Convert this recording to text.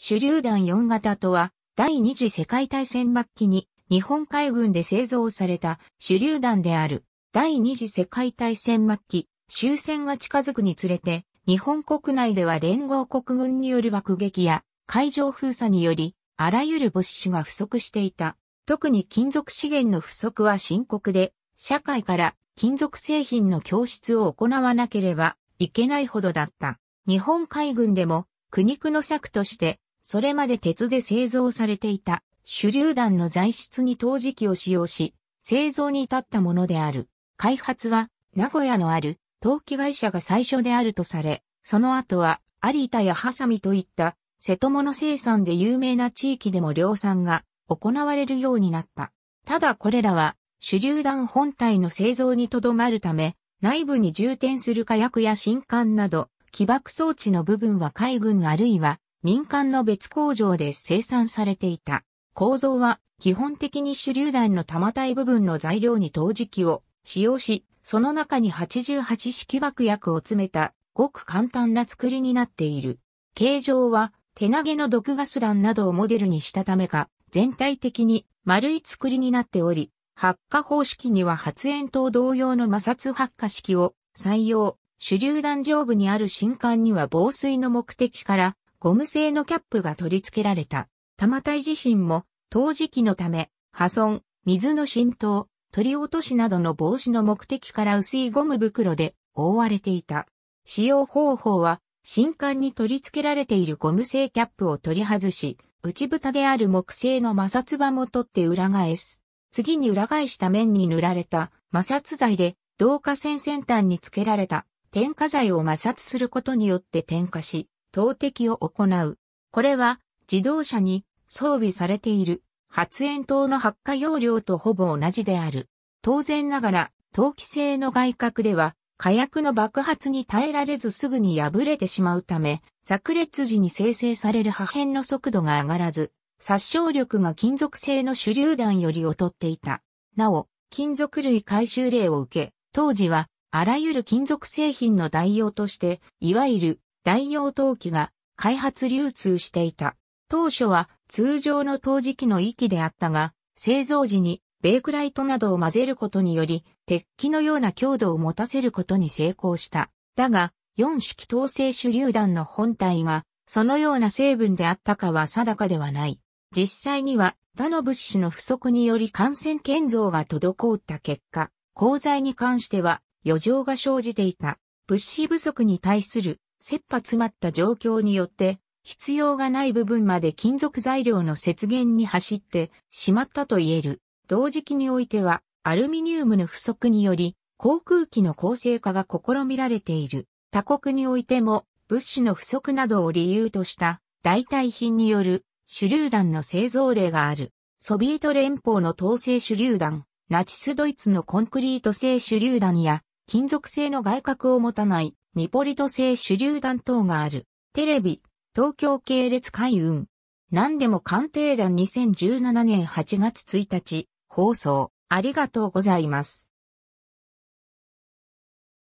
手榴弾4型とは、第二次世界大戦末期に日本海軍で製造された手榴弾である。第二次世界大戦末期、終戦が近づくにつれて、日本国内では連合国軍による爆撃や海上封鎖により、あらゆる物資が不足していた。特に金属資源の不足は深刻で、社会から金属製品の供出を行わなければいけないほどだった。日本海軍でも苦肉の策としてそれまで鉄で製造されていた手榴弾の材質に陶磁器を使用し、製造に至ったものである。開発は、名古屋のある陶器会社が最初であるとされ、その後は、有田やハサミといった瀬戸物生産で有名な地域でも量産が行われるようになった。ただこれらは手榴弾本体の製造にとどまるため、内部に充填する火薬や新艦など、起爆装置の部分は海軍あるいは民間の別工場で生産されていた。構造は基本的に手榴弾の玉体部分の材料に陶磁器を使用し、その中に88式爆薬を詰めたごく簡単な作りになっている。形状は手投げの毒ガス弾などをモデルにしたためか、全体的に丸い作りになっており、発火方式には発煙筒同様の摩擦発火式を採用、手榴弾上部にある新管には防水の目的からゴム製のキャップが取り付けられた。玉体自身も、陶磁器のため、破損、水の浸透、取り落としなどの防止の目的から薄いゴム袋で覆われていた。使用方法は、新刊に取り付けられているゴム製キャップを取り外し、内蓋である木製の摩擦場も取って裏返す。次に裏返した面に塗られた摩擦剤で、導火線先端に付けられた点火剤を摩擦することによって点火し、投擲を行う。これは自動車に装備されている発煙筒の発火容量とほぼ同じである。当然ながら、陶器製の外角では火薬の爆発に耐えられずすぐに破れてしまうため、炸裂時に生成される破片の速度が上がらず、殺傷力が金属製の手榴弾より劣っていた。なお、金属類回収例を受け、当時はあらゆる金属製品の代用として、いわゆる大洋陶器が開発流通していた。当初は通常の陶磁器の域であったが、製造時にベークライトなどを混ぜることにより、鉄器のような強度を持たせることに成功した。だが、四式陶製手榴弾の本体が、そのような成分であったかは定かではない。実際には、他の物資の不足により感染建造が滞った結果、鋼材に関しては余剰が生じていた。物資不足に対する切羽詰まった状況によって、必要がない部分まで金属材料の節減に走ってしまったと言える。同時期においては、アルミニウムの不足により、航空機の構成化が試みられている。他国においても、物資の不足などを理由とした代替品による手榴弾の製造例がある。ソビエト連邦の統制手榴弾、ナチスドイツのコンクリート製手榴弾や金属製の外角を持たないニポリト製手榴弾等がある。テレビ、東京系列海運。何でも鑑定団2017年8月1日、放送。ありがとうございます。